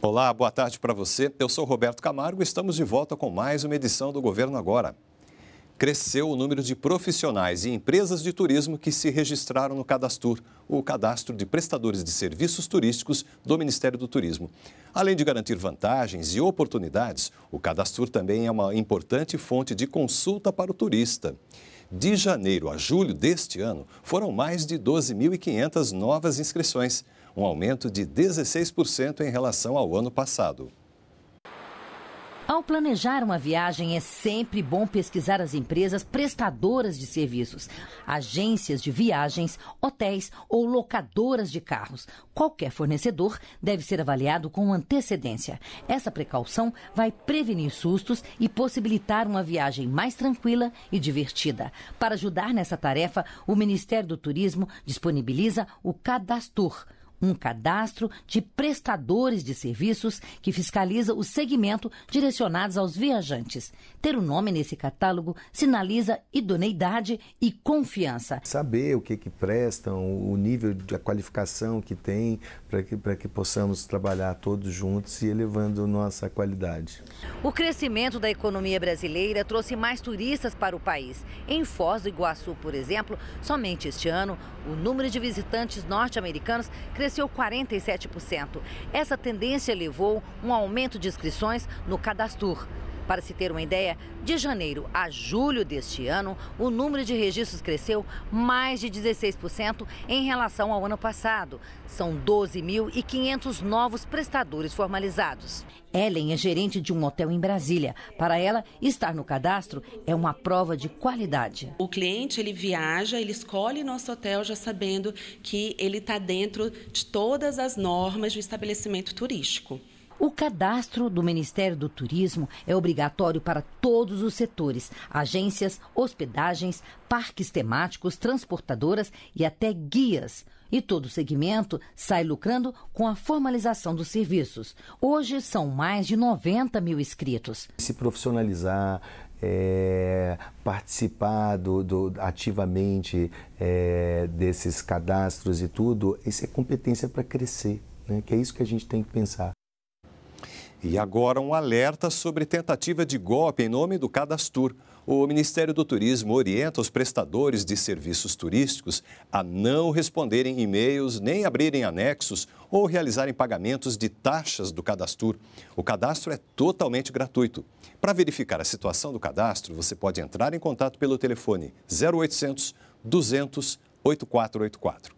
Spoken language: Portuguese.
Olá, boa tarde para você. Eu sou Roberto Camargo e estamos de volta com mais uma edição do Governo Agora. Cresceu o número de profissionais e empresas de turismo que se registraram no Cadastur, o cadastro de prestadores de serviços turísticos do Ministério do Turismo. Além de garantir vantagens e oportunidades, o Cadastur também é uma importante fonte de consulta para o turista. De janeiro a julho deste ano, foram mais de 12.500 novas inscrições, um aumento de 16% em relação ao ano passado. Ao planejar uma viagem, é sempre bom pesquisar as empresas prestadoras de serviços, agências de viagens, hotéis ou locadoras de carros. Qualquer fornecedor deve ser avaliado com antecedência. Essa precaução vai prevenir sustos e possibilitar uma viagem mais tranquila e divertida. Para ajudar nessa tarefa, o Ministério do Turismo disponibiliza o Cadastur um cadastro de prestadores de serviços que fiscaliza o segmento direcionados aos viajantes. Ter o um nome nesse catálogo sinaliza idoneidade e confiança. Saber o que, que prestam, o nível de qualificação que tem, para que, que possamos trabalhar todos juntos e elevando nossa qualidade. O crescimento da economia brasileira trouxe mais turistas para o país. Em Foz do Iguaçu, por exemplo, somente este ano, o número de visitantes norte-americanos cresceu cresceu 47%. Essa tendência levou um aumento de inscrições no Cadastur, para se ter uma ideia, de janeiro a julho deste ano, o número de registros cresceu mais de 16% em relação ao ano passado. São 12.500 novos prestadores formalizados. Ellen é gerente de um hotel em Brasília. Para ela, estar no cadastro é uma prova de qualidade. O cliente ele viaja, ele escolhe nosso hotel já sabendo que ele está dentro de todas as normas do estabelecimento turístico. O cadastro do Ministério do Turismo é obrigatório para todos os setores: agências, hospedagens, parques temáticos, transportadoras e até guias. E todo segmento sai lucrando com a formalização dos serviços. Hoje são mais de 90 mil inscritos. Se profissionalizar, é, participar do, do ativamente é, desses cadastros e tudo, isso é competência para crescer, né? que é isso que a gente tem que pensar. E agora um alerta sobre tentativa de golpe em nome do Cadastur. O Ministério do Turismo orienta os prestadores de serviços turísticos a não responderem e-mails, nem abrirem anexos ou realizarem pagamentos de taxas do Cadastur. O cadastro é totalmente gratuito. Para verificar a situação do cadastro, você pode entrar em contato pelo telefone 0800 200 8484.